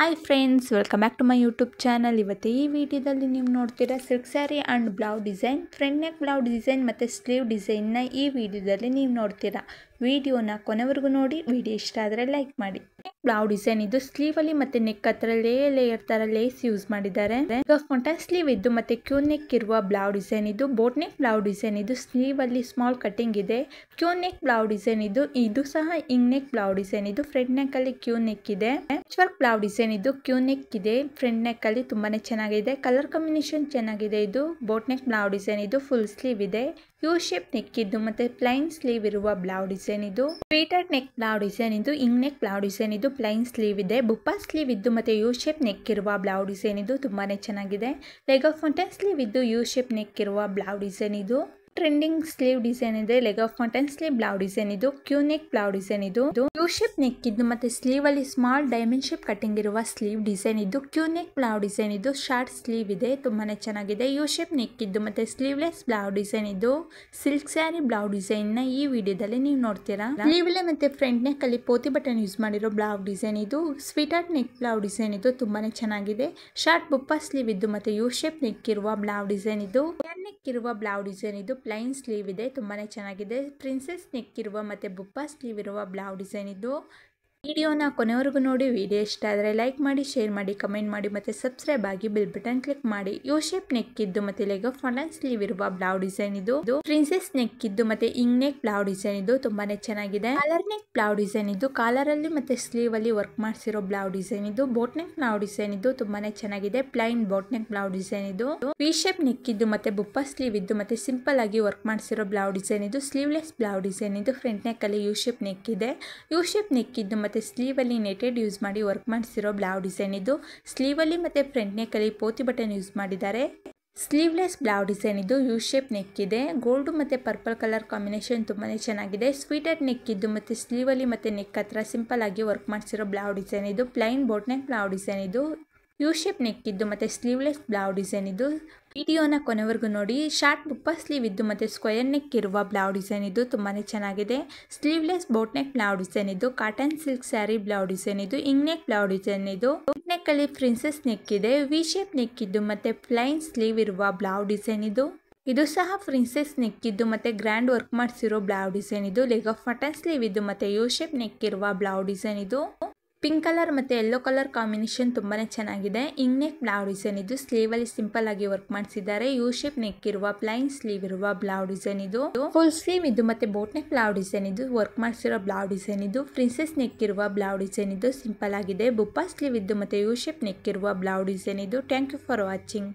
hi friends welcome back to my YouTube channel ಇವತ್ತು ಈ ವಿಡಿಯೋದಲ್ಲಿ ನೀವು ನೋಡ್ತೀರಾ silk sari and blouse design front neck blouse design ಮತ್ತು ಸ್ಲೀವ್ ಡಿಸೈನ್ನ ಈ ವಿಡಿಯೋದಲ್ಲಿ ನೀವು ನೋಡ್ತೀರಾ ವಿಡಿಯೋನ ಕೊನೆವರೆಗೂ ನೋಡಿ ವಿಡಿಯೋ ಇಷ್ಟ ಆದರೆ ಲೈಕ್ ಮಾಡಿ ಬ್ಲೌ ಡಿಸೈನ್ ಇದು ಸ್ಲೀವ್ ಅಲ್ಲಿ ಮತ್ತೆ ನೆಕ್ ಹತ್ರ ಲೇ ಲೇಯರ್ ತರ ಲೇಸ್ ಯೂಸ್ ಮಾಡಿದ್ದಾರೆ ಸ್ಲೀವ್ ಇದ್ದು ಮತ್ತೆ ಕ್ಯೂ ನೆಕ್ ಇರುವ ಬ್ಲೌ ಡಿಸೈನ್ ಇದು ಬೋಟ್ ನೆಕ್ ಬ್ಲೌಡ್ ಡಿಸೈನ್ ಇದು ಸ್ಲೀವ್ ಅಲ್ಲಿ ಸ್ಮಾಲ್ ಕಟಿಂಗ್ ಇದೆ ಕ್ಯೂ ನೆಕ್ ಬ್ಲೌ ಡಿಸೈನ್ ಇದು ಇದು ಸಹ ಇಂಗ್ ನೆಕ್ ಬ್ಲೌ ಡಿಸೈನ್ ಇದು ಫ್ರಂಟ್ ನೆಕ್ ಅಲ್ಲಿ ಕ್ಯೂ ನೆಕ್ ಇದೆ ವರ್ಕ್ ಬ್ಲೌ ಡಿಸೈನ್ ಇದು ಕ್ಯೂ ನೆಕ್ ಇದೆ ಫ್ರಂಟ್ ನೆಕ್ ಅಲ್ಲಿ ತುಂಬಾನೇ ಚೆನ್ನಾಗಿದೆ ಕಲರ್ ಕಾಂಬಿನೇಷನ್ ಚೆನ್ನಾಗಿದೆ ಇದು ಬೋಟ್ ನೆಕ್ ಬ್ಲೌ ಡಿಸೈನ್ ಇದು ಫುಲ್ ಸ್ಲೀವ್ ಇದೆ ಯು ಶೇಪ್ ನೆಕ್ ಇದ್ದು ಮತ್ತೆ ಪ್ಲೈನ್ ಸ್ಲೀವ್ ಇರುವ ಬ್ಲೌ ಡಿಸೈನ್ ಡಿಸೈನ್ ಇದು ಸ್ವೀಟರ್ ನೆಕ್ ಬ್ಲೌ ಡಿಸೈನ್ ಇದು ಇಂಗ್ ನೆಕ್ ಬ್ಲೌ ಡಿಸೈನ್ ಇದು ಪ್ಲೈನ್ ಸ್ಲೀವ್ ಇದೆ ಬುಪ್ಪ ಸ್ಲೀವ್ ಇದ್ದು ಮತ್ತೆ ಯು ಶೇಪ್ ನೆಕ್ ಇರುವ ಬ್ಲೌ ಡಿಸೈನ್ ಇದು ತುಂಬಾನೇ ಚೆನ್ನಾಗಿದೆ ಲೆಗ್ ಆಫ್ ಸ್ಲೀವ್ ಇದ್ದು ಯು ಶೇಪ್ ನೆಕ್ ಇರುವ ಬ್ಲೌ ಡಿಸೈನ್ ಇದು ಟ್ರೆಂಡಿಂಗ್ ಸ್ಲೀವ್ ಡಿಸೈನ್ ಇದೆ leg of mutton sleeve blouse design ಇದು ಕ್ಯೂ ನೆಕ್ ಬ್ಲೌ ಡಿಸೈನ್ ಇದು ಯು ಶೇಪ್ ನೆಕ್ ಇದು ಮತ್ತೆ ಸ್ಲೀವ್ ಅಲ್ಲಿ ಸ್ಮಾಲ್ ಡೈಮಂಡ್ ಶೇಪ್ ಕಟಿಂಗ್ ಇರುವ ಸ್ಲೀವ್ ಡಿಸೈನ್ ಇದು ಕ್ಯೂ ನೆಕ್ ಬ್ಲೌ ಡಿಸೈನ್ ಇದು ಶಾರ್ಟ್ ಸ್ಲೀವ್ ಇದೆ ತುಂಬಾನೇ ಚೆನ್ನಾಗಿದೆ ಯು ಶೇಪ್ ನೆಕ್ ಇದ್ದು ಮತ್ತೆ ಸ್ಲೀವ್ಲೆಸ್ ಬ್ಲೌ ಡಿಸೈನ್ ಇದು ಸಿಲ್ಕ್ ಸ್ಯಾರಿ ಬ್ಲೌ ಡಿಸೈನ್ ನ ಈ ವಿಡಿಯೋದಲ್ಲಿ ನೀವು ನೋಡ್ತೀರಾ ಸ್ಲೀವ್ಲೆ ಮತ್ತೆ ಫ್ರಂಟ್ ನೆಕ್ ಅಲ್ಲಿ ಪೋತಿ ಬಟನ್ ಯೂಸ್ ಮಾಡಿರೋ ಬ್ಲೌ ಡಿಸೈನ್ ಇದು sweetheart neck blouse design ಇದು ತುಂಬಾನೇ ಚೆನ್ನಾಗಿದೆ ಶಾರ್ಟ್ ಬುಪ್ಪ ಸ್ಲೀವ್ ಇದ್ದು ಮತ್ತೆ ಯು ಶೇಪ್ ನೆಕ್ ಇರುವ ಬ್ಲೌ ಡಿಸೈನ್ ಇದು ನೆಕ್ ಇರುವ ಬ್ಲೌ ಡಿಸೈನ್ ಇದು ಪ್ಲೈನ್ ಸ್ಲೀವ್ ಇದೆ ತುಂಬಾ ಚೆನ್ನಾಗಿದೆ ಪ್ರಿನ್ಸೆಸ್ ನೆಕ್ ಇರುವ ಮತ್ತು ಬುಪ್ಪ ಸ್ಲೀವ್ ಇರುವ ಬ್ಲೌ ಡಿಸೈನ್ ಇದು ವಿಡಿಯೋನ ಕೊನೆವರೆಗೂ ನೋಡಿ ವಿಡಿಯೋ ಇಷ್ಟ ಆದರೆ ಲೈಕ್ ಮಾಡಿ ಶೇರ್ ಮಾಡಿ ಕಮೆಂಟ್ ಮಾಡಿ ಮತ್ತು ಸಬ್ಸ್ಕ್ರೈಬ್ ಆಗಿ ಬಿಲ್ ಬಟನ್ ಕ್ಲಿಕ್ ಮಾಡಿ ಯು ಶೇಪ್ ನೆಕ್ ಇದ್ದು ಮತ್ತೆ ಲೆಗ್ ಫಾಲನ್ ಸ್ಲೀವ್ ಇರುವ ಬ್ಲೌ ಡಿಸೈನ್ ಇದು ಪ್ರಿನ್ಸೆಸ್ ನೆಕ್ ಇದ್ದು ಮತ್ತೆ ಇಂಗ್ ನೆಕ್ ಬ್ಲೌ ಡಿಸೈನ್ ಇದು ತುಂಬಾನೇ ಚೆನ್ನಾಗಿದೆ ಕಲರ್ ನೆಕ್ ಬ್ಲೌ ಡಿಸೈನ್ ಇದು ಕಾಲರ್ ಅಲ್ಲಿ ಮತ್ತೆ ಸ್ಲೀವ್ ಅಲ್ಲಿ ವರ್ಕ್ ಮಾಡಿಸಿರೋ ಬ್ಲೌ ಡಿಸೈನ್ ಇದು ಬೋಟ್ ನೆಕ್ ಬ್ಲೌ ಡಿಸೈನ್ ಇದು ತುಂಬಾನೇ ಚೆನ್ನಾಗಿದೆ plain boat neck blouse design ಇದು ವಿ ಶೇಪ್ ನೆಕ್ ಇದ್ದು ಮತ್ತೆ ಬುಪ್ಪ ಸ್ಲೀವ್ ಇದ್ದು ಮತ್ತೆ ಸಿಂಪಲ್ ಆಗಿ ವರ್ಕ್ ಮಾಡಿಸಿರೋ ಬ್ಲೌ ಡಿಸೈನ್ ಇದು ಸ್ಲೀವ್ಲೆಸ್ ಬ್ಲೌ ಡಿಸೈನ್ ಇದು ಫ್ರಂಟ್ ನೆಕ್ ಅಲ್ಲಿ ಯು ಶೇಪ್ ನೆಕ್ ಇದೆ ಯು ಶೇಪ್ ನೆಕ್ ಇದ್ದು ಮತ್ತು ಸ್ಲೀವಲ್ಲಿ ನೆಟೆಡ್ ಯೂಸ್ ಮಾಡಿ ವರ್ಕ್ ಮಾಡಿಸಿರೋ ಬ್ಲಾವ್ ಡಿಸೈನ್ ಇದು ಸ್ಲೀವಲ್ಲಿ ಮತ್ತು ಫ್ರಂಟ್ ನೆಕ್ಕಲ್ಲಿ ಪೋತಿ ಬಟನ್ ಯೂಸ್ ಮಾಡಿದ್ದಾರೆ ಸ್ಲೀವ್ಲೆಸ್ ಬ್ಲಾವ್ ಡಿಸೈನ್ ಇದು ಯು ಶೇಪ್ ನೆಕ್ ಇದೆ ಗೋಲ್ಡ್ ಮತ್ತು ಪರ್ಪಲ್ ಕಲರ್ ಕಾಂಬಿನೇಷನ್ ತುಂಬಾ ಚೆನ್ನಾಗಿದೆ ಸ್ವೀಟರ್ ನೆಕ್ ಇದ್ದು ಮತ್ತು ಸ್ಲೀವಲ್ಲಿ ಮತ್ತು ನೆಕ್ ಹತ್ರ ಸಿಂಪಲ್ ಆಗಿ ವರ್ಕ್ ಮಾಡಿಸಿರೋ ಬ್ಲಾವ್ ಡಿಸೈನ್ ಇದು plain boat neck blouse design ಇದು ಯು ಶೇಪ್ ನೆಕ್ ಇದ್ದು ಮತ್ತು ಸ್ಲೀವ್ಲೆಸ್ ಬ್ಲೌ ಡಿಸೈನ್ ಇದು ವಿಡಿಯೋನ ಕೊನೆವರೆಗೂ ನೋಡಿ ಶಾರ್ಟ್ ಬುಪ್ಪ ಸ್ಲೀವ್ ಇದ್ದು ಮತ್ತು ಸ್ಕ್ವೇರ್ ನೆಕ್ ಇರುವ ಬ್ಲೌ ಡಿಸೈನ್ ಇದು ತುಂಬಾ ಚೆನ್ನಾಗಿದೆ sleeveless boat neck blouse design ಇದು cotton silk sari blouse design ಇದು ಇಂಗ್ ನೆಕ್ ಬ್ಲೌ ಡಿಸೈನ್ ಇದು ಬೋಟ್ ನೆಕ್ ಅಲ್ಲಿ ಪ್ರಿನ್ಸೆಸ್ ನೆಕ್ ಇದೆ ವಿ ಶೇಪ್ ನೆಕ್ ಇದ್ದು ಮತ್ತು ಪ್ಲೈನ್ ಸ್ಲೀವ್ ಇರುವ ಬ್ಲೌ ಡಿಸೈನ್ ಇದು ಇದು ಸಹ ಪ್ರಿನ್ಸೆಸ್ ನೆಕ್ ಇದ್ದು ಮತ್ತು ಗ್ರ್ಯಾಂಡ್ ವರ್ಕ್ ಮಾಡಿಸಿರೋ ಬ್ಲೌ ಡಿಸೈನ್ ಇದು ಲೆಗ್ ಆಫ್ ಮಟನ್ ಸ್ಲೀವ್ ಇದ್ದು ಮತ್ತು ಯು ಶೇಪ್ ನೆಕ್ ಇರುವ ಬ್ಲೌ ಡಿಸೈನ್ ಇದು ಪಿಂಕ್ ಕಲರ್ ಮತ್ತು ಯೆಲ್ಲೋ ಕಲರ್ ಕಾಂಬಿನೇಷನ್ ತುಂಬಾನೇ ಚೆನ್ನಾಗಿದೆ ಇಂಗ್ ನೆಕ್ ಬ್ಲಾವ್ ಡಿಸೈನ್ ಇದು ಅಲ್ಲಿ ಸಿಂಪಲ್ ಆಗಿ ವರ್ಕ್ ಮಾಡಿಸಿದ್ದಾರೆ ಯು ಶೇಪ್ ನೆಕ್ ಇರುವ ಪ್ಲೈನ್ ಸ್ಲೀವ್ ಇರುವ ಬ್ಲೌ ಡಿಸೈನ್ ಇದು ಫುಲ್ ಸ್ಲೀವ್ ಇದು ಮತ್ತೆ ಬೋಟ್ ನೆಕ್ ಬ್ಲೌ ಡಿಸೈನ್ ಇದು ವರ್ಕ್ ಮಾಡಿಸಿರೋ ಬ್ಲೌ ಡಿಸೈನ್ ಇದು ಪ್ರಿನ್ಸೆಸ್ ನೆಕ್ ಇರುವ ಬ್ಲೌ ಡಿಸೈನ್ ಇದು ಸಿಂಪಲ್ ಆಗಿದೆ ಬುಪ್ಪಾ ಸ್ಲೀವ್ ಇದ್ದು ಮತ್ತೆ ಯು ಶೇಪ್ ನೆಕ್ ಇರುವ ಬ್ಲೌ ಡಿಸೈನ್ ಇದು ಥ್ಯಾಂಕ್ ಯು ಫಾರ್ ವಾಚಿಂಗ್